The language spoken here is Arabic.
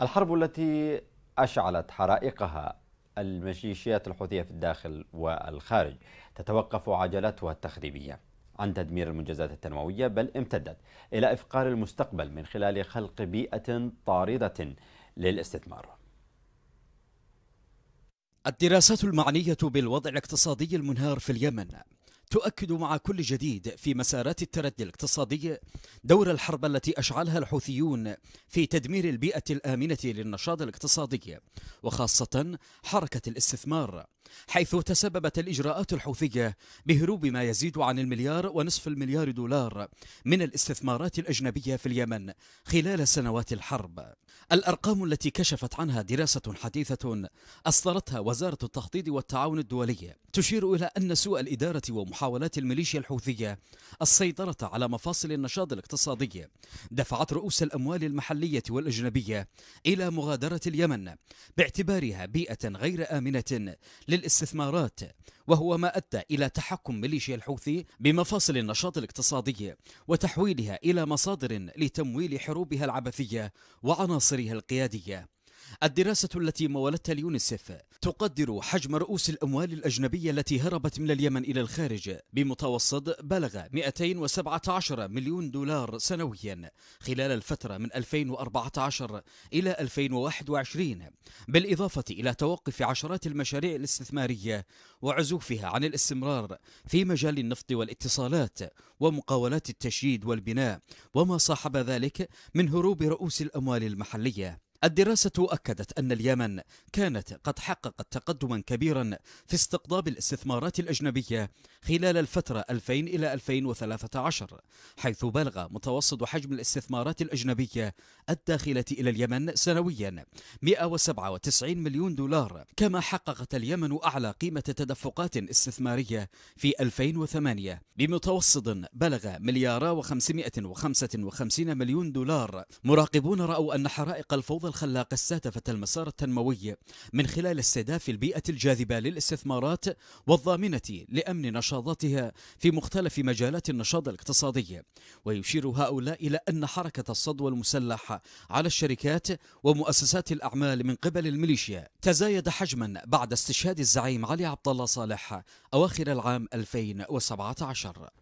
الحرب التي أشعلت حرائقها المشيشيات الحوثية في الداخل والخارج تتوقف عجلتها التخريبية عن تدمير المنجزات التنموية بل امتدت إلى إفقار المستقبل من خلال خلق بيئة طاردة للاستثمار الدراسات المعنية بالوضع الاقتصادي المنهار في اليمن تؤكد مع كل جديد في مسارات التردي الاقتصادي دور الحرب التي أشعلها الحوثيون في تدمير البيئة الآمنة للنشاط الاقتصادي وخاصة حركة الاستثمار حيث تسببت الإجراءات الحوثية بهروب ما يزيد عن المليار ونصف المليار دولار من الاستثمارات الأجنبية في اليمن خلال سنوات الحرب الأرقام التي كشفت عنها دراسة حديثة أصدرتها وزارة التخطيط والتعاون الدولي تشير إلى أن سوء الإدارة ومحاولات الميليشيا الحوثية السيطرة على مفاصل النشاط الاقتصادي دفعت رؤوس الأموال المحلية والأجنبية إلى مغادرة اليمن باعتبارها بيئة غير آمنة للاستثمارات وهو ما أدى إلى تحكم ميليشيا الحوثي بمفاصل النشاط الاقتصادي وتحويلها إلى مصادر لتمويل حروبها العبثية وعناصرها القيادية الدراسة التي مولتها اليونسيف تقدر حجم رؤوس الأموال الأجنبية التي هربت من اليمن إلى الخارج بمتوسط بلغ 217 مليون دولار سنويا خلال الفترة من 2014 إلى 2021 بالإضافة إلى توقف عشرات المشاريع الاستثمارية وعزوفها عن الاستمرار في مجال النفط والاتصالات ومقاولات التشييد والبناء وما صاحب ذلك من هروب رؤوس الأموال المحلية الدراسة أكدت أن اليمن كانت قد حققت تقدما كبيرا في استقطاب الاستثمارات الأجنبية خلال الفترة 2000 إلى 2013 حيث بلغ متوسط حجم الاستثمارات الأجنبية الداخلة إلى اليمن سنويا 197 مليون دولار كما حققت اليمن أعلى قيمة تدفقات استثمارية في 2008 بمتوسط بلغ مليار و555 مليون دولار مراقبون رأوا أن حرائق الفوضى خلى استهدفت المسار التنموي من خلال استهداف البيئة الجاذبة للاستثمارات والضامنة لأمن نشاطاتها في مختلف مجالات النشاط الاقتصادي ويشير هؤلاء إلى أن حركة الصدوة المسلح على الشركات ومؤسسات الأعمال من قبل الميليشيا تزايد حجما بعد استشهاد الزعيم علي عبد الله صالح أواخر العام 2017